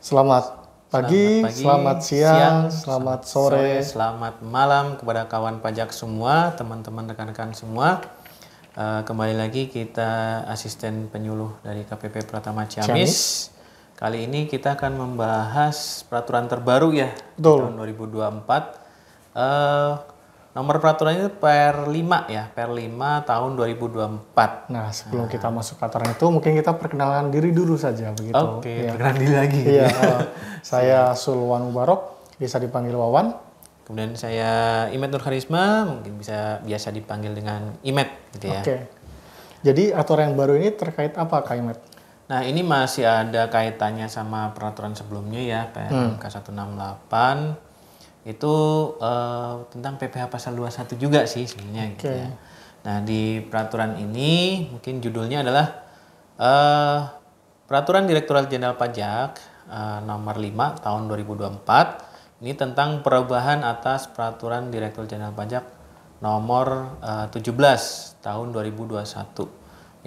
Selamat pagi, selamat, pagi, selamat siang, siang selamat, sore. sore, selamat malam kepada kawan pajak semua, teman-teman rekan-rekan semua. Uh, kembali lagi kita asisten penyuluh dari KPP Pratama Ciamis. Ciamis. Kali ini kita akan membahas peraturan terbaru ya Betul. tahun 2024. Uh, Nomor peraturannya per 5 ya, per 5 tahun 2024. Nah, sebelum nah. kita masuk peraturan itu mungkin kita perkenalkan diri dulu saja begitu. Oke, okay, ya. perkenalan diri lagi. Iya. Eh, saya Sulwan Mubarok, bisa dipanggil Wawan. Kemudian saya Imet Nurkarisma, mungkin bisa biasa dipanggil dengan Imet gitu ya. Oke. Okay. Jadi aturan yang baru ini terkait apa Kak Imet? Nah, ini masih ada kaitannya sama peraturan sebelumnya ya, hmm. satu hmm. 168 itu uh, tentang PPh pasal 21 juga sih sebenarnya okay. gitu ya. Nah, di peraturan ini mungkin judulnya adalah uh, Peraturan Direktorat Jenderal Pajak uh, nomor 5 tahun 2024 ini tentang perubahan atas Peraturan Direktur Jenderal Pajak nomor uh, 17 tahun 2021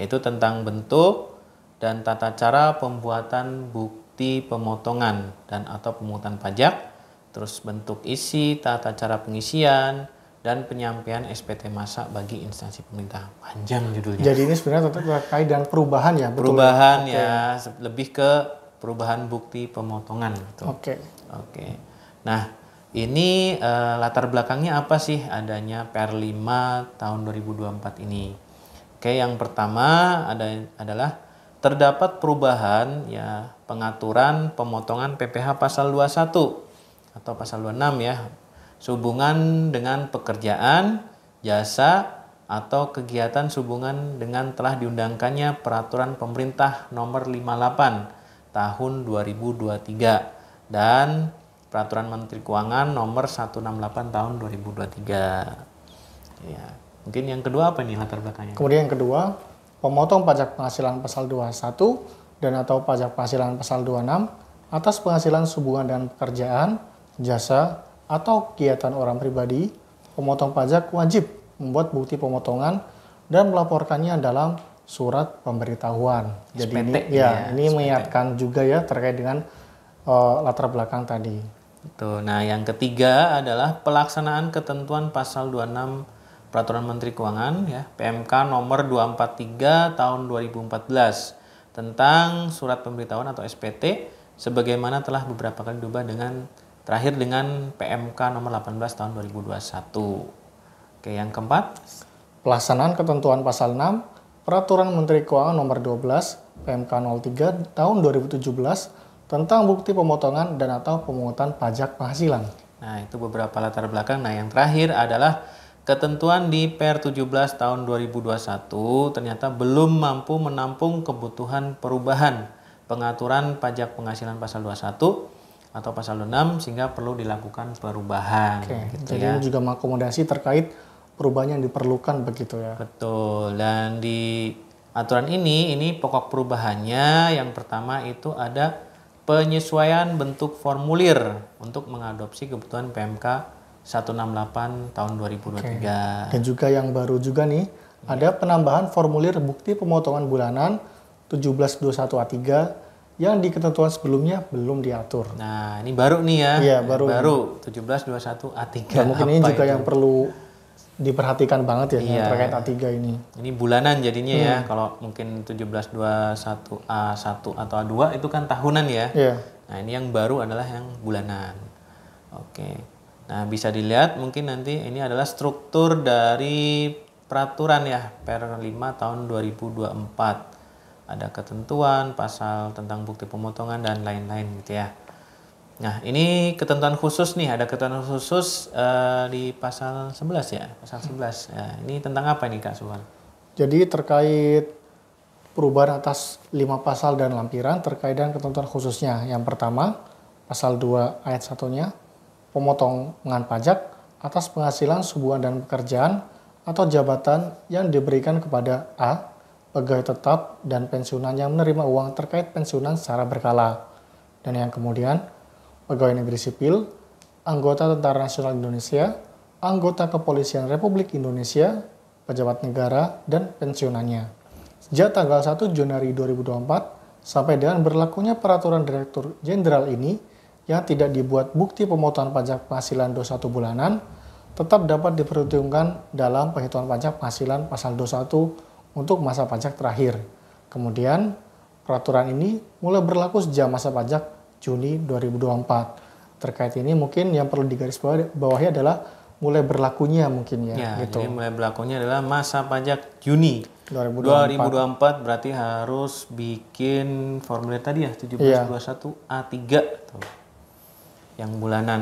yaitu tentang bentuk dan tata cara pembuatan bukti pemotongan dan atau pemungutan pajak terus bentuk isi, tata cara pengisian, dan penyampaian SPT masa bagi instansi pemerintah. Panjang judulnya. Jadi ini sebenarnya tetap terkait dengan perubahan ya, betul? Perubahan okay. ya, lebih ke perubahan bukti pemotongan. Oke. Oke. Okay. Okay. Nah, ini uh, latar belakangnya apa sih adanya PR 5 tahun 2024 ini? Oke, yang pertama ada adalah terdapat perubahan ya pengaturan pemotongan PPh pasal 21 atau pasal 26 ya hubungan dengan pekerjaan, jasa, atau kegiatan hubungan dengan telah diundangkannya peraturan pemerintah nomor 58 tahun 2023 dan peraturan menteri keuangan nomor 168 tahun 2023. Ya. Mungkin yang kedua apa nih latar belakangnya? Kemudian yang kedua, pemotong pajak penghasilan pasal 21 dan atau pajak penghasilan pasal 26 atas penghasilan hubungan dengan pekerjaan, jasa, atau kegiatan orang pribadi, pemotong pajak wajib membuat bukti pemotongan dan melaporkannya dalam surat pemberitahuan. Jadi ini gitu ya, ya ini SPT. mengingatkan juga ya terkait dengan uh, latar belakang tadi. Itu. Nah, yang ketiga adalah pelaksanaan ketentuan pasal 26 Peraturan Menteri Keuangan ya, PMK nomor 243 tahun 2014 tentang surat pemberitahuan atau SPT sebagaimana telah beberapa kali diubah dengan Terakhir dengan PMK nomor 18 tahun 2021. Oke, yang keempat. Pelaksanaan ketentuan pasal 6 Peraturan Menteri Keuangan nomor 12 PMK 03 tahun 2017 tentang bukti pemotongan dan atau pemungutan pajak penghasilan. Nah, itu beberapa latar belakang. Nah, yang terakhir adalah ketentuan di Per 17 tahun 2021 ternyata belum mampu menampung kebutuhan perubahan pengaturan pajak penghasilan pasal 21 atau pasal 6 sehingga perlu dilakukan perubahan. Oke, gitu jadi ya. juga mengakomodasi terkait perubahan yang diperlukan begitu ya. Betul. Dan di aturan ini ini pokok perubahannya yang pertama itu ada penyesuaian bentuk formulir untuk mengadopsi kebutuhan PMK 168 tahun 2023. Oke. Dan juga yang baru juga nih ada penambahan formulir bukti pemotongan bulanan 1721A3 yang di ketentuan sebelumnya belum diatur. Nah, ini baru nih ya. Iya, baru. Baru 1721 A3. Ya, mungkin ini juga itu? yang perlu diperhatikan banget ya iya. yang terkait A3 ini. Ini bulanan jadinya ya, hmm. ya. Kalau mungkin 1721 A1 atau A2 itu kan tahunan ya. Iya. Nah, ini yang baru adalah yang bulanan. Oke. Nah, bisa dilihat mungkin nanti ini adalah struktur dari peraturan ya per 5 tahun 2024 ada ketentuan pasal tentang bukti pemotongan dan lain-lain gitu ya. Nah, ini ketentuan khusus nih, ada ketentuan khusus uh, di pasal 11 ya, pasal 11. Ya, nah, ini tentang apa nih Kak Suwan? Jadi terkait perubahan atas 5 pasal dan lampiran terkait dengan ketentuan khususnya. Yang pertama, pasal 2 ayat satunya pemotongan pajak atas penghasilan sebuah dan pekerjaan atau jabatan yang diberikan kepada A pegawai tetap dan pensiunan yang menerima uang terkait pensiunan secara berkala. Dan yang kemudian, pegawai negeri sipil, anggota Tentara Nasional Indonesia, anggota Kepolisian Republik Indonesia, pejabat negara, dan pensiunannya. Sejak tanggal 1 Januari 2024 sampai dengan berlakunya peraturan Direktur Jenderal ini yang tidak dibuat bukti pemotongan pajak penghasilan 21 bulanan tetap dapat diperhitungkan dalam penghitungan pajak penghasilan pasal 21 untuk masa pajak terakhir. Kemudian peraturan ini mulai berlaku sejak masa pajak Juni 2024. Terkait ini mungkin yang perlu digarisbawahi adalah mulai berlakunya mungkin ya. ya gitu. Jadi mulai berlakunya adalah masa pajak Juni 2024. 2024 berarti harus bikin formulir tadi ya 1721 ya. A3 tuh. Yang bulanan.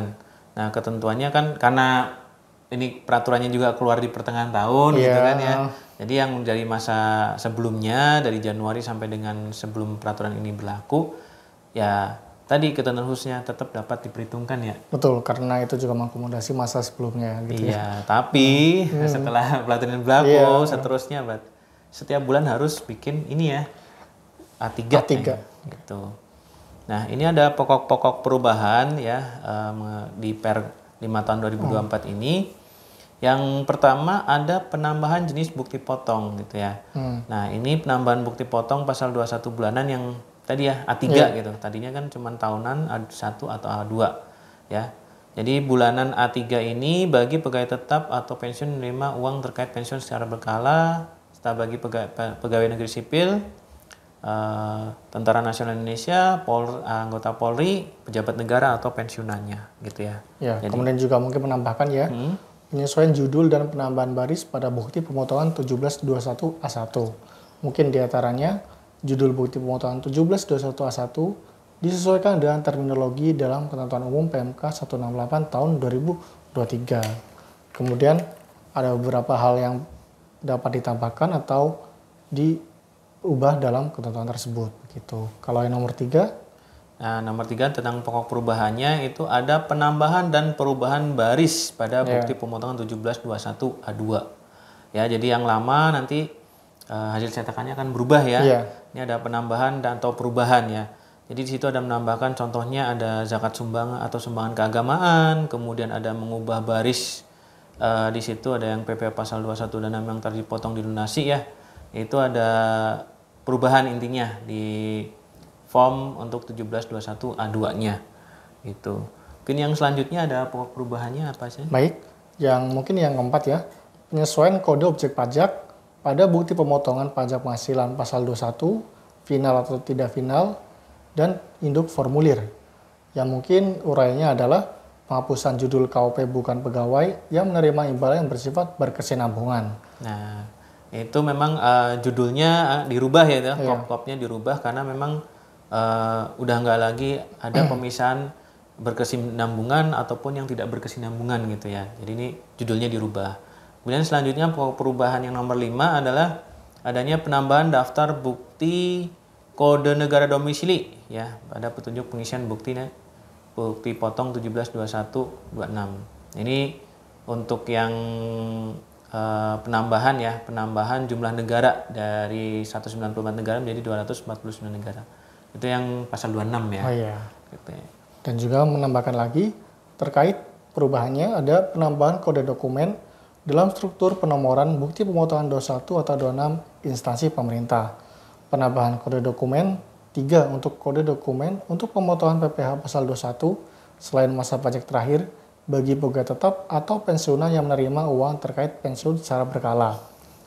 Nah, ketentuannya kan karena ini peraturannya juga keluar di pertengahan tahun ya. gitu iya. kan ya. Jadi yang dari masa sebelumnya dari Januari sampai dengan sebelum peraturan ini berlaku ya tadi ketentuan khususnya tetap dapat diperhitungkan ya. Betul, karena itu juga mengakomodasi masa sebelumnya gitu. Ya. Iya, ya. tapi hmm. setelah pelatihan berlaku yeah. seterusnya bat, setiap bulan harus bikin ini ya A3. A3. Ya, gitu. Nah, ini ada pokok-pokok perubahan ya um, di Per 5 tahun 2024 hmm. ini yang pertama ada penambahan jenis bukti potong gitu ya. Hmm. Nah, ini penambahan bukti potong pasal 21 bulanan yang tadi ya A3 yeah. gitu. Tadinya kan cuma tahunan A1 atau A2 ya. Jadi bulanan A3 ini bagi pegawai tetap atau pensiun menerima uang terkait pensiun secara berkala serta bagi pegawai, pegawai negeri sipil Uh, Tentara Nasional Indonesia, Pol, anggota Polri, pejabat negara atau pensiunannya, gitu ya. Ya, Jadi, kemudian juga mungkin menambahkan ya, hmm? penyesuaian judul dan penambahan baris pada bukti pemotongan 1721 A1. Mungkin diantaranya, judul bukti pemotongan 1721 A1 disesuaikan dengan terminologi dalam ketentuan umum PMK 168 tahun 2023. Kemudian ada beberapa hal yang dapat ditambahkan atau diubah dalam ketentuan tersebut. Begitu. Kalau yang nomor tiga Nah, nomor tiga tentang pokok perubahannya itu ada penambahan dan perubahan baris pada ya. bukti yeah. pemotongan 1721 A2. Ya, jadi yang lama nanti uh, hasil cetakannya akan berubah ya. Yeah. Ini ada penambahan dan atau perubahan ya. Jadi di situ ada menambahkan contohnya ada zakat sumbangan atau sumbangan keagamaan, kemudian ada mengubah baris uh, di situ ada yang PP pasal 21 dan 6 yang tadi dipotong dilunasi ya. Itu ada perubahan intinya di form untuk 1721 A2-nya itu Mungkin yang selanjutnya ada perubahannya apa sih? Baik, yang mungkin yang keempat ya, penyesuaian kode objek pajak pada bukti pemotongan pajak penghasilan pasal 21, final atau tidak final, dan induk formulir. Yang mungkin urainya adalah penghapusan judul KOP bukan pegawai yang menerima imbalan yang bersifat berkesinambungan. Nah, itu memang uh, judulnya uh, dirubah ya, ya kop-kopnya dirubah karena memang uh, udah nggak lagi ada pemisahan berkesinambungan ataupun yang tidak berkesinambungan gitu ya. Jadi ini judulnya dirubah. Kemudian selanjutnya perubahan yang nomor 5 adalah adanya penambahan daftar bukti kode negara domisili ya pada petunjuk pengisian bukti nih bukti potong 172126. Ini untuk yang eh, penambahan ya, penambahan jumlah negara dari 194 negara menjadi 249 negara. Itu yang pasal 26 ya. Oh iya. Gitu. Ya. Dan juga menambahkan lagi terkait perubahannya ada penambahan kode dokumen dalam struktur penomoran bukti pemotongan 21 atau 26 instansi pemerintah. Penambahan kode dokumen 3 untuk kode dokumen untuk pemotongan PPh pasal 21 selain masa pajak terakhir bagi pegawai tetap atau pensiunan yang menerima uang terkait pensiun secara berkala.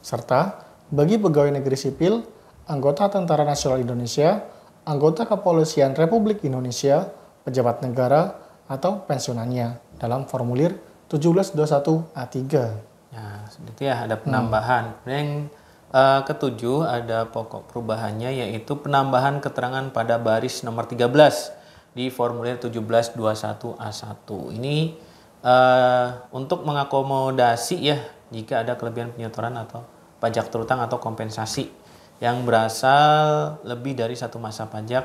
Serta bagi pegawai negeri sipil, anggota Tentara Nasional Indonesia, anggota Kepolisian Republik Indonesia, pejabat negara, atau pensiunannya dalam formulir 1721 A3. Nah, itu ya ada hmm. penambahan. Hmm. Yang uh, ketujuh ada pokok perubahannya yaitu penambahan keterangan pada baris nomor 13 di formulir 1721 A1. Ini uh, untuk mengakomodasi ya jika ada kelebihan penyetoran atau pajak terutang atau kompensasi yang berasal lebih dari satu masa pajak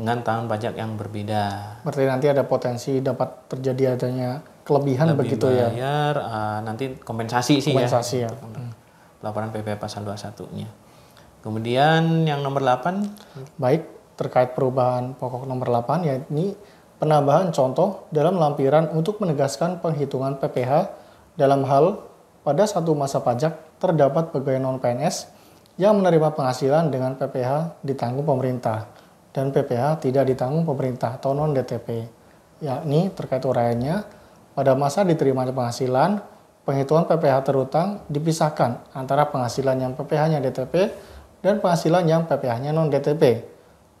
dengan tahun pajak yang berbeda. Berarti nanti ada potensi dapat terjadi adanya kelebihan Lebih begitu ya? bayar, ya. Uh, nanti kompensasi, kompensasi sih ya. Kompensasi ya. PP pasal 21-nya. Kemudian yang nomor 8 baik terkait perubahan pokok nomor 8 ya penambahan contoh dalam lampiran untuk menegaskan penghitungan PPh dalam hal pada satu masa pajak terdapat pegawai non PNS yang menerima penghasilan dengan PPH ditanggung pemerintah dan PPH tidak ditanggung pemerintah atau non DTP, yakni terkait uraiannya pada masa diterimanya penghasilan, penghitungan PPH terutang dipisahkan antara penghasilan yang PPH-nya DTP dan penghasilan yang PPH-nya non DTP.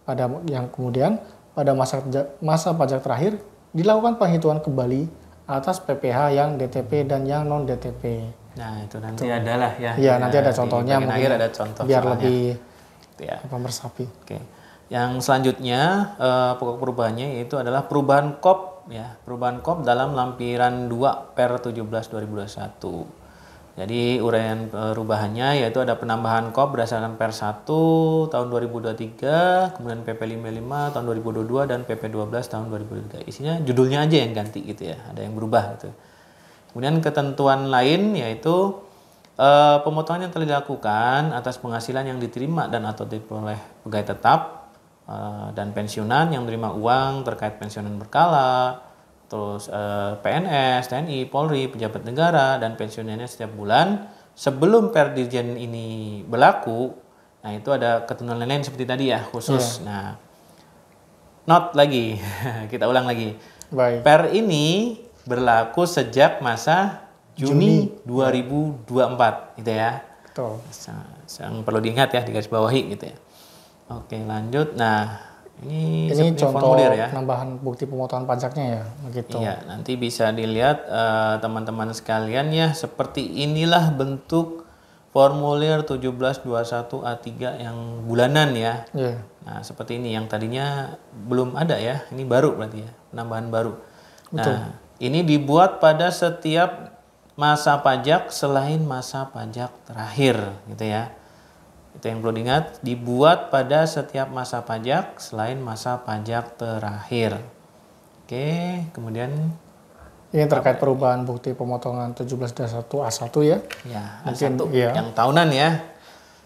Pada yang kemudian pada masa masa pajak terakhir dilakukan penghitungan kembali atas PPH yang DTP dan yang non DTP. Nah itu nanti ada adalah ya. Iya nanti ada contohnya mungkin, akhir ada contoh biar soalnya. lebih ya. apa meresapi. Oke. Yang selanjutnya eh, pokok perubahannya yaitu adalah perubahan kop ya perubahan kop dalam lampiran 2 per 17 2021. Jadi uraian perubahannya yaitu ada penambahan KOP berdasarkan PER 1 tahun 2023, kemudian PP 55 tahun 2022 dan PP 12 tahun 2023. Isinya judulnya aja yang ganti gitu ya, ada yang berubah gitu. Kemudian ketentuan lain yaitu e, pemotongan yang telah dilakukan atas penghasilan yang diterima dan atau diperoleh pegawai tetap e, dan pensiunan yang menerima uang terkait pensiunan berkala, terus e, eh, PNS, TNI, Polri, pejabat negara dan pensiunannya setiap bulan sebelum Perdirjen ini berlaku. Nah, itu ada ketentuan lain -lain seperti tadi ya khusus. Yeah. Nah, not lagi. Kita ulang lagi. Baik. Per ini berlaku sejak masa Juni, Juni. 2024 gitu ya. Betul. Yang perlu diingat ya di garis bawahi gitu ya. Oke, lanjut. Nah, ini, ini contoh formulir ya. penambahan bukti pemotongan pajaknya ya, begitu. Iya, nanti bisa dilihat eh, teman-teman uh, sekalian ya, seperti inilah bentuk formulir 1721 A3 yang bulanan ya. Yeah. Nah, seperti ini yang tadinya belum ada ya. Ini baru berarti ya, penambahan baru. Nah, Betul. Nah, ini dibuat pada setiap masa pajak selain masa pajak terakhir gitu ya. Itu yang perlu diingat, dibuat pada setiap masa pajak selain masa pajak terakhir. Oke, kemudian ini terkait perubahan bukti pemotongan 17.1 A1 ya. Ya, A1 mungkin, ya. yang tahunan ya.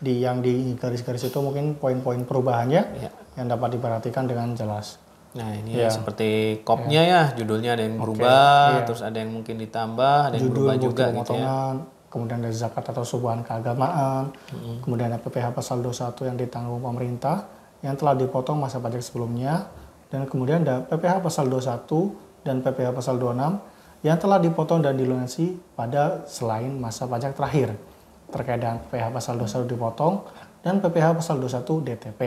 Di yang di garis-garis itu mungkin poin-poin perubahannya ya. yang dapat diperhatikan dengan jelas. Nah ini ya. seperti kopnya ya. ya judulnya ada yang berubah, okay. Iya. terus ada yang mungkin ditambah, ada yang berubah juga gitu ya. Kemudian ada zakat atau subuhan keagamaan, hmm. kemudian ada PPh pasal 21 yang ditanggung pemerintah yang telah dipotong masa pajak sebelumnya, dan kemudian ada PPh pasal 21 dan PPh pasal 26 yang telah dipotong dan dilunasi pada selain masa pajak terakhir terkait dengan PPh pasal 21 dipotong dan PPh pasal 21 DTP.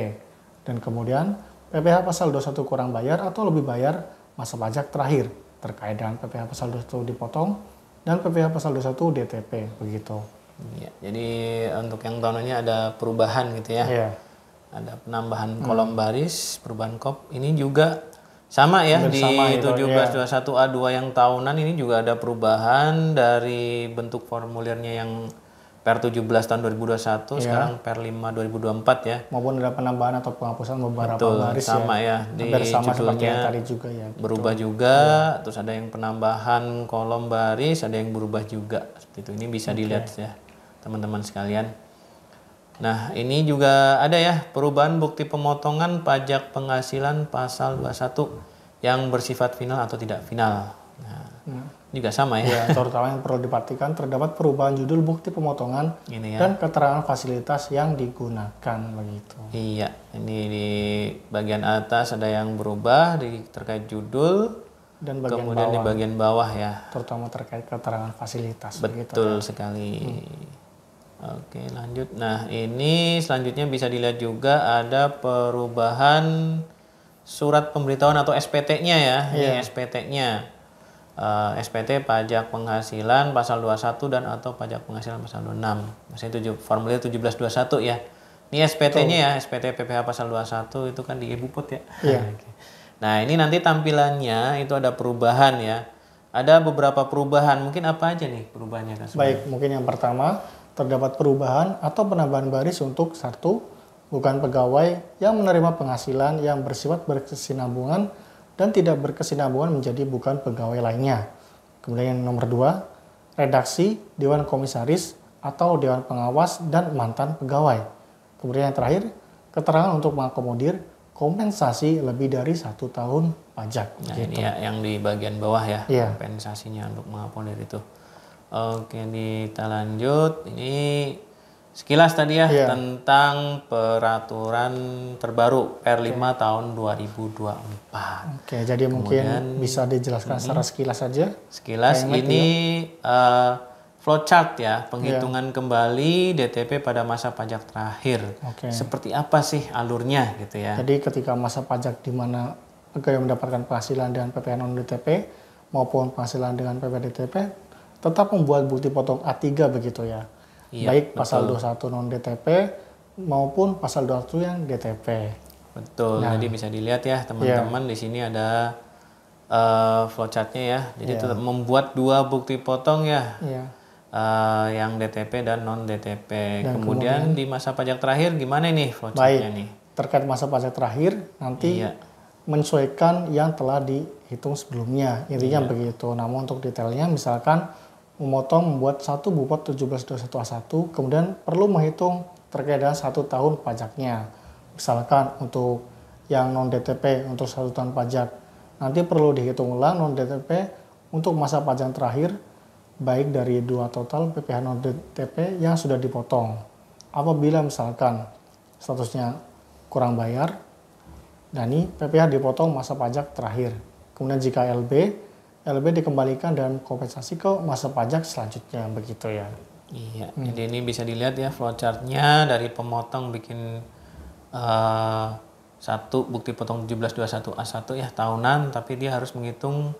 Dan kemudian PPh pasal 21 kurang bayar atau lebih bayar masa pajak terakhir terkait dengan PPh pasal 21 dipotong dan PPh pasal 21 DTP begitu. Ya, jadi untuk yang tahun ini ada perubahan gitu ya. ya. Ada penambahan hmm. kolom baris, perubahan kop. Ini juga sama ya Hampir di sama itu, 1721 ya. A2 yang tahunan ini juga ada perubahan dari bentuk formulirnya yang per 17 tahun 2021 ya. sekarang per 5 2024 ya maupun ada penambahan atau penghapusan beberapa Betul, baris ya. sama ya, ya. di sama judulnya yang tadi juga ya gitu. berubah juga ya. terus ada yang penambahan kolom baris ada yang berubah juga seperti itu ini bisa okay. dilihat ya teman-teman sekalian Nah, ini juga ada ya perubahan bukti pemotongan pajak penghasilan pasal 21 yang bersifat final atau tidak final. Nah, juga sama ya. ya terutama yang perlu dipartikan terdapat perubahan judul bukti pemotongan ini ya. dan keterangan fasilitas yang digunakan begitu. Iya, ini di bagian atas ada yang berubah di terkait judul dan bagian kemudian bawah, di bagian bawah ya. Terutama terkait keterangan fasilitas. Ya. Betul begitu, sekali. Hmm. Oke, lanjut. Nah, ini selanjutnya bisa dilihat juga ada perubahan surat pemberitahuan atau SPT-nya ya. Yeah. Ini iya. SPT-nya uh, eh, SPT pajak penghasilan pasal 21 dan atau pajak penghasilan pasal 26. Maksudnya tujuh, formulir 1721 ya. Ini SPT-nya ya, SPT PPH pasal 21 itu kan di Ibu Put ya. Iya. nah, ini nanti tampilannya itu ada perubahan ya. Ada beberapa perubahan, mungkin apa aja nih perubahannya kan? Baik, mungkin yang pertama terdapat perubahan atau penambahan baris untuk satu bukan pegawai yang menerima penghasilan yang bersifat berkesinambungan dan tidak berkesinambungan menjadi bukan pegawai lainnya. Kemudian yang nomor dua, redaksi, dewan komisaris, atau dewan pengawas dan mantan pegawai. Kemudian yang terakhir, keterangan untuk mengakomodir kompensasi lebih dari satu tahun pajak. Nah, gitu. ini ya yang di bagian bawah ya, yeah. kompensasinya untuk mengakomodir itu. Oke, kita lanjut. Ini Sekilas tadi ya yeah. tentang peraturan terbaru R5 okay. tahun 2024. Oke, okay, jadi Kemudian, mungkin bisa dijelaskan secara sekilas saja. Sekilas Kayak ini uh, flowchart ya, penghitungan yeah. kembali DTP pada masa pajak terakhir. Okay. Seperti apa sih alurnya gitu ya. Jadi ketika masa pajak di mana pegawai mendapatkan penghasilan dengan PPN non DTP maupun penghasilan dengan PPDTP DTP tetap membuat bukti potong A3 begitu ya. Iya, baik betul. pasal 21 non DTP maupun pasal 21 yang DTP. Betul. Nah, jadi bisa dilihat ya teman-teman yeah. di sini ada uh, flowchartnya ya. Jadi yeah. Iya. membuat dua bukti potong ya. Yeah. Iya. Uh, yang DTP dan non DTP. kemudian, kemudian di masa pajak terakhir gimana nih flowchartnya baik. nih? Terkait masa pajak terakhir nanti iya. menyesuaikan yang telah dihitung sebelumnya. Intinya iya. begitu. Namun untuk detailnya misalkan memotong membuat satu bupot 1721 kemudian perlu menghitung terkait dengan satu tahun pajaknya. Misalkan untuk yang non DTP untuk satu tahun pajak nanti perlu dihitung ulang non DTP untuk masa pajak terakhir baik dari dua total PPh non DTP yang sudah dipotong. Apabila misalkan statusnya kurang bayar, dan ini PPh dipotong masa pajak terakhir. Kemudian jika LB LB dikembalikan dan kompensasi ke masa pajak selanjutnya begitu ya. Iya, hmm. jadi ini bisa dilihat ya flowchartnya dari pemotong bikin uh, satu bukti potong 1721 A1 ya tahunan, tapi dia harus menghitung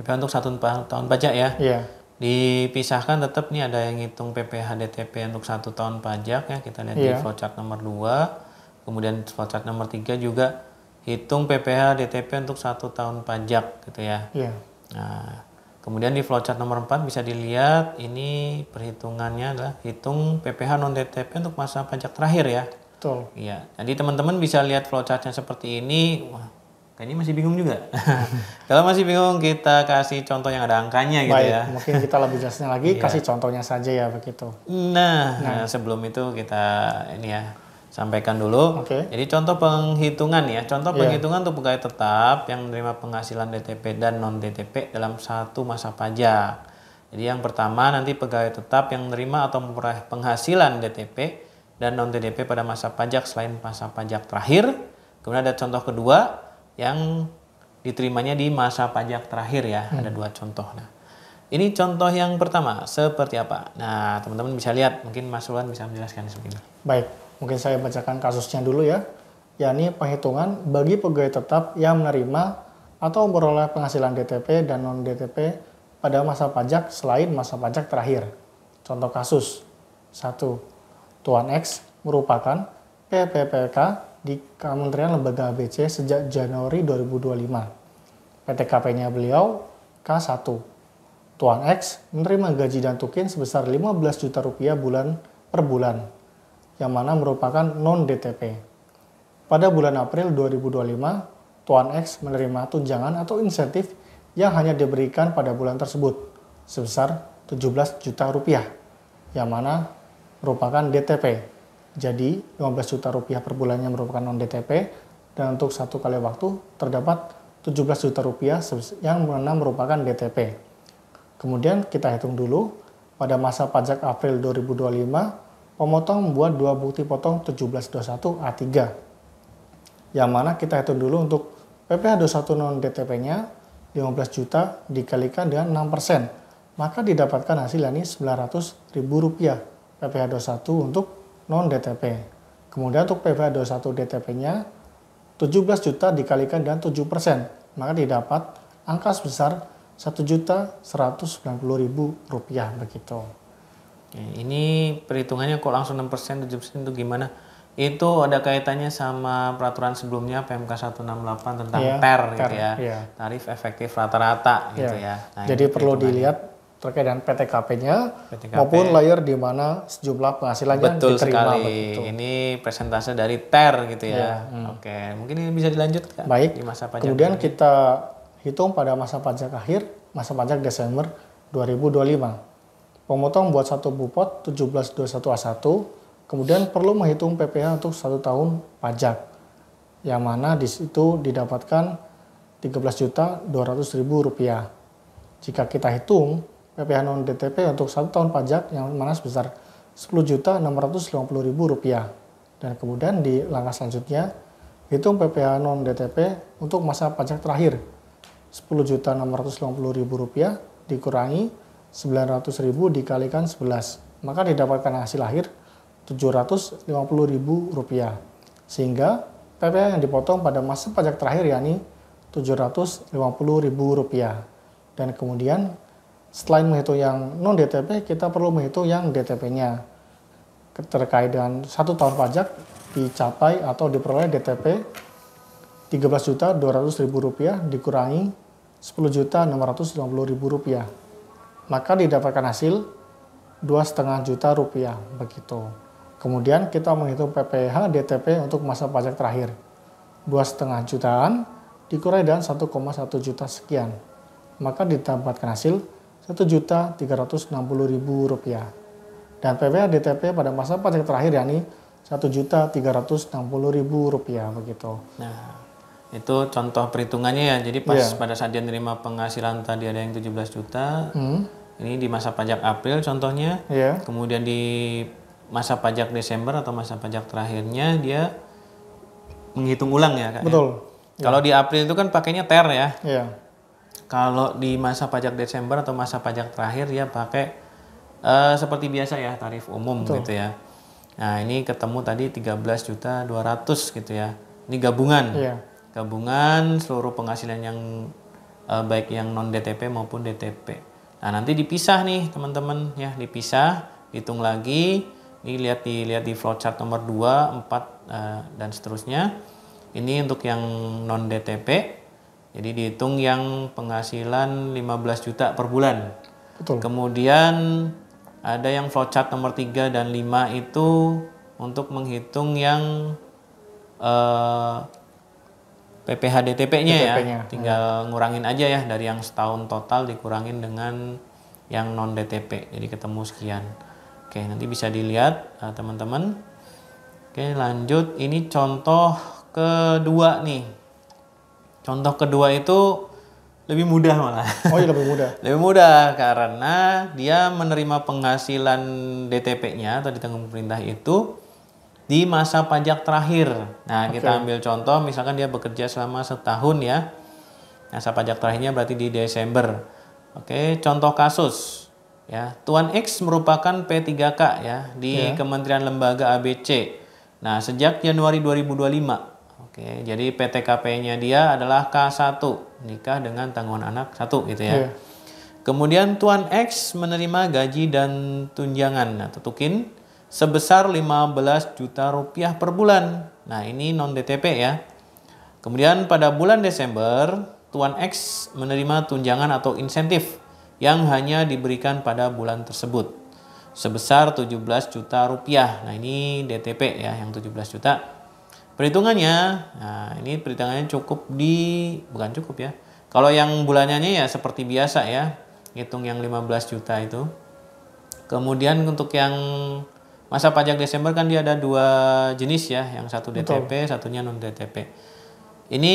PPh untuk satu tahun pajak ya. Iya. Dipisahkan tetap nih ada yang ngitung PPh DTP untuk satu tahun pajak ya kita lihat iya. di flowchart nomor 2 kemudian flowchart nomor 3 juga hitung PPh DTP untuk satu tahun pajak gitu ya. Iya. Nah, kemudian di flowchart nomor 4 bisa dilihat ini perhitungannya adalah hitung PPH non TTP untuk masa pajak terakhir ya. Betul. Iya. Jadi teman-teman bisa lihat flowchartnya seperti ini. Wah, kayaknya masih bingung juga. Kalau masih bingung kita kasih contoh yang ada angkanya gitu Baik, ya. mungkin kita lebih jelasnya lagi iya. kasih contohnya saja ya begitu. nah, nah sebelum itu kita ini ya sampaikan dulu. Okay. Jadi contoh penghitungan ya, contoh yeah. penghitungan untuk pegawai tetap yang menerima penghasilan DTP dan non DTP dalam satu masa pajak. Jadi yang pertama nanti pegawai tetap yang menerima atau memperoleh penghasilan DTP dan non DTP pada masa pajak selain masa pajak terakhir. Kemudian ada contoh kedua yang diterimanya di masa pajak terakhir ya, hmm. ada dua contoh. Nah, ini contoh yang pertama seperti apa? Nah, teman-teman bisa lihat, mungkin Mas Ulan bisa menjelaskan seperti ini. Baik, Mungkin saya bacakan kasusnya dulu ya, yakni penghitungan bagi pegawai tetap yang menerima atau memperoleh penghasilan DTP dan non-DTP pada masa pajak selain masa pajak terakhir. Contoh kasus 1. Tuan X merupakan PPPK di Kementerian Lembaga ABC sejak Januari 2025. PTKP-nya beliau K1. Tuan X menerima gaji dan tukin sebesar 15 juta rupiah bulan per bulan yang mana merupakan non-DTP. Pada bulan April 2025, Tuan X menerima tunjangan atau insentif yang hanya diberikan pada bulan tersebut sebesar 17 juta rupiah, yang mana merupakan DTP. Jadi 15 juta rupiah per bulannya merupakan non DTP dan untuk satu kali waktu terdapat 17 juta rupiah yang mana merupakan DTP. Kemudian kita hitung dulu pada masa pajak April 2025 Pemotong membuat dua bukti potong 1721 A3. Yang mana kita hitung dulu untuk PPh 21 non DTP-nya 15 juta dikalikan dengan 6%. Maka didapatkan hasil yakni rp ribu rupiah PPh 21 untuk non DTP. Kemudian untuk PPh 21 DTP-nya 17 juta dikalikan dengan 7%, maka didapat angka sebesar Rp1.190.000 begitu ini perhitungannya kok langsung 6% 7% itu gimana? Itu ada kaitannya sama peraturan sebelumnya PMK 168 tentang yeah, TER, per gitu ya. Yeah. Tarif efektif rata-rata yeah. gitu iya. ya. Nah, Jadi perlu dilihat terkait dengan PTKP-nya PTKP. maupun layer di mana sejumlah penghasilannya Betul diterima. Sekali. Begitu. Ini presentase dari TER gitu ya. ya. Hmm. Oke, mungkin ini bisa dilanjutkan. Baik. Di masa pajak. Kemudian kita hitung pada masa pajak akhir, masa pajak Desember 2025. Pemotong buat satu bupot 1721A1, kemudian perlu menghitung PPh untuk satu tahun pajak, yang mana di situ didapatkan 13.200.000 rupiah. Jika kita hitung PPh non DTP untuk satu tahun pajak yang mana sebesar 10.650.000 rupiah. Dan kemudian di langkah selanjutnya, hitung PPh non DTP untuk masa pajak terakhir Rp10.650.000 dikurangi 900.000 dikalikan 11 maka didapatkan hasil akhir Rp750.000 sehingga PPh yang dipotong pada masa pajak terakhir yakni Rp750.000 dan kemudian selain menghitung yang non DTP kita perlu menghitung yang DTP-nya terkait dengan satu tahun pajak dicapai atau diperoleh DTP 13.200.000 rupiah dikurangi 10.650.000 rupiah maka didapatkan hasil dua setengah juta rupiah begitu. Kemudian kita menghitung PPH DTP untuk masa pajak terakhir dua setengah jutaan dikurangi dengan 1,1 juta sekian maka didapatkan hasil satu juta tiga ratus enam puluh ribu rupiah dan PPH DTP pada masa pajak terakhir yakni satu juta tiga ratus enam puluh ribu rupiah begitu. Nah, itu contoh perhitungannya ya. Jadi pas yeah. pada saat dia nerima penghasilan tadi ada yang 17 juta. Hmm. Ini di masa pajak April contohnya. Yeah. Kemudian di masa pajak Desember atau masa pajak terakhirnya dia menghitung ulang ya, Kak. Ya. Betul. Ya. Kalau di April itu kan pakainya ter ya. Iya. Kalau di masa pajak Desember atau masa pajak terakhir dia pakai uh, seperti biasa ya tarif umum Betul. gitu ya. Nah, ini ketemu tadi 13 juta 200 gitu ya. Ini gabungan. Iya gabungan seluruh penghasilan yang eh, baik yang non DTP maupun DTP. Nah, nanti dipisah nih, teman-teman ya, dipisah, hitung lagi. Ini lihat di lihat di flowchart nomor 2, 4 eh, dan seterusnya. Ini untuk yang non DTP. Jadi dihitung yang penghasilan 15 juta per bulan. Betul. Kemudian ada yang flowchart nomor 3 dan 5 itu untuk menghitung yang eh, PPH dtp nya ya. Tinggal hmm. ngurangin aja ya dari yang setahun total dikurangin dengan yang non DTP. Jadi ketemu sekian. Oke, nanti bisa dilihat eh, teman-teman. Oke, lanjut ini contoh kedua nih. Contoh kedua itu lebih mudah malah. Oh iya lebih mudah. lebih mudah karena dia menerima penghasilan DTP-nya atau di tengah pemerintah itu di masa pajak terakhir. Nah, okay. kita ambil contoh misalkan dia bekerja selama setahun ya. Masa pajak terakhirnya berarti di Desember. Oke, contoh kasus ya. Tuan X merupakan P3K ya di yeah. Kementerian Lembaga ABC. Nah, sejak Januari 2025. Oke, jadi PTKP-nya dia adalah K1, nikah dengan tanggungan anak satu gitu ya. Yeah. Kemudian Tuan X menerima gaji dan tunjangan atau nah, tukin sebesar 15 juta rupiah per bulan. Nah, ini non DTP ya. Kemudian pada bulan Desember, Tuan X menerima tunjangan atau insentif yang hanya diberikan pada bulan tersebut sebesar 17 juta rupiah. Nah, ini DTP ya yang 17 juta. Perhitungannya, nah ini perhitungannya cukup di bukan cukup ya. Kalau yang bulanannya ya seperti biasa ya, hitung yang 15 juta itu. Kemudian untuk yang Masa pajak Desember kan dia ada dua jenis ya, yang satu DTP, Betul. satunya non DTP. Ini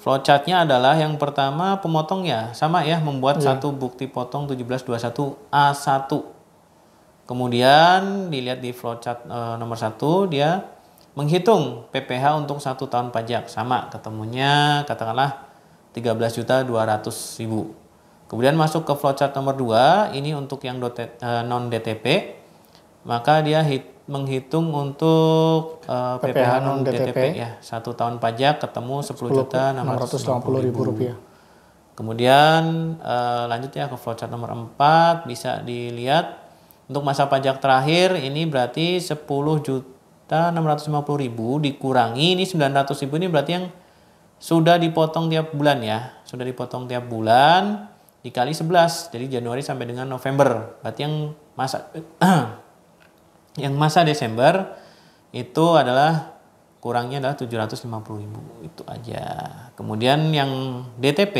flowchartnya adalah yang pertama pemotong ya, sama ya membuat yeah. satu bukti potong 1721 A1. Kemudian dilihat di flowchart e, nomor satu dia menghitung PPh untuk satu tahun pajak sama ketemunya katakanlah 13 juta 200 ribu. Kemudian masuk ke flowchart nomor 2 ini untuk yang eh, non DTP maka dia hit, menghitung untuk uh, eh, PPH non DTP, ya satu tahun pajak ketemu sepuluh juta enam ratus puluh ribu rupiah. Kemudian uh, eh, lanjut ya ke flowchart nomor 4 bisa dilihat untuk masa pajak terakhir ini berarti sepuluh juta enam ratus lima puluh ribu dikurangi ini sembilan ratus ribu ini berarti yang sudah dipotong tiap bulan ya sudah dipotong tiap bulan dikali 11 jadi Januari sampai dengan November berarti yang masa Yang masa Desember itu adalah kurangnya adalah 750.000 itu aja. Kemudian yang DTP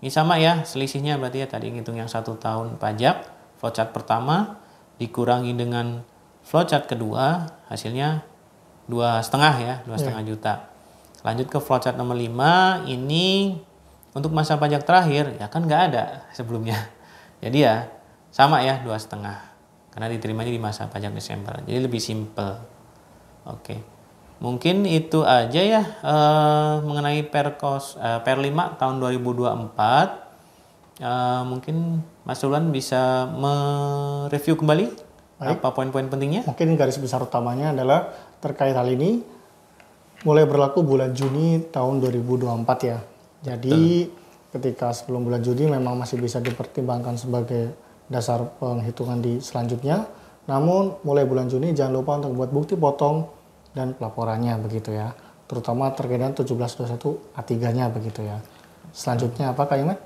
ini sama ya selisihnya berarti ya tadi ngitung yang satu tahun pajak flowchart pertama dikurangi dengan flowchart kedua hasilnya dua setengah ya dua iya. setengah juta. Lanjut ke flowchart nomor 5 ini untuk masa pajak terakhir ya kan nggak ada sebelumnya. Jadi ya sama ya dua setengah karena diterimanya di masa pajak Desember. Jadi lebih simple. Oke. Mungkin itu aja ya e, mengenai Perkos e, eh, Per 5 tahun 2024. E, eh, mungkin Mas Rulan bisa mereview kembali Baik. apa poin-poin pentingnya? Mungkin garis besar utamanya adalah terkait hal ini mulai berlaku bulan Juni tahun 2024 ya. Jadi Betul. ketika sebelum bulan Juni memang masih bisa dipertimbangkan sebagai dasar penghitungan di selanjutnya. Namun mulai bulan Juni jangan lupa untuk buat bukti potong dan pelaporannya begitu ya. Terutama terkait dengan 1721 A3-nya begitu ya. Selanjutnya apa Kak Imet?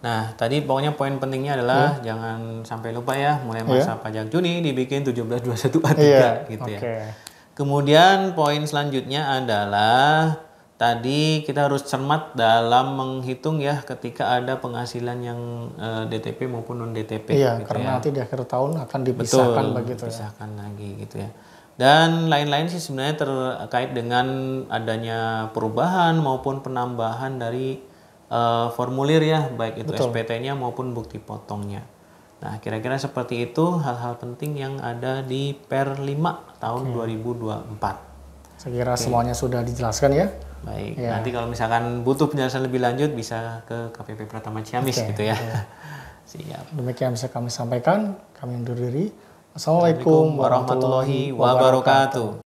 Nah, tadi pokoknya poin pentingnya adalah yeah. Hmm. jangan sampai lupa ya, mulai masa yeah. pajak Juni dibikin 1721 A3 yeah. gitu okay. ya. Kemudian poin selanjutnya adalah tadi kita harus cermat dalam menghitung ya ketika ada penghasilan yang e, eh, DTP maupun non DTP. Iya, gitu karena ya. nanti di akhir tahun akan dipisahkan begitu. Ya. Dipisahkan ya. lagi gitu ya. Dan lain-lain sih sebenarnya terkait dengan adanya perubahan maupun penambahan dari e, formulir ya, baik itu SPT-nya maupun bukti potongnya. Nah, kira-kira seperti itu hal-hal penting yang ada di Per 5 tahun Oke. 2024. Saya kira Oke. semuanya sudah dijelaskan ya. Baik. Ya. Nanti kalau misalkan butuh penjelasan lebih lanjut bisa ke KPP Pratama Ciamis okay. gitu ya. ya. Siap. Demikian bisa kami sampaikan. Kami undur diri. Assalamualaikum warahmatullahi wabarakatuh.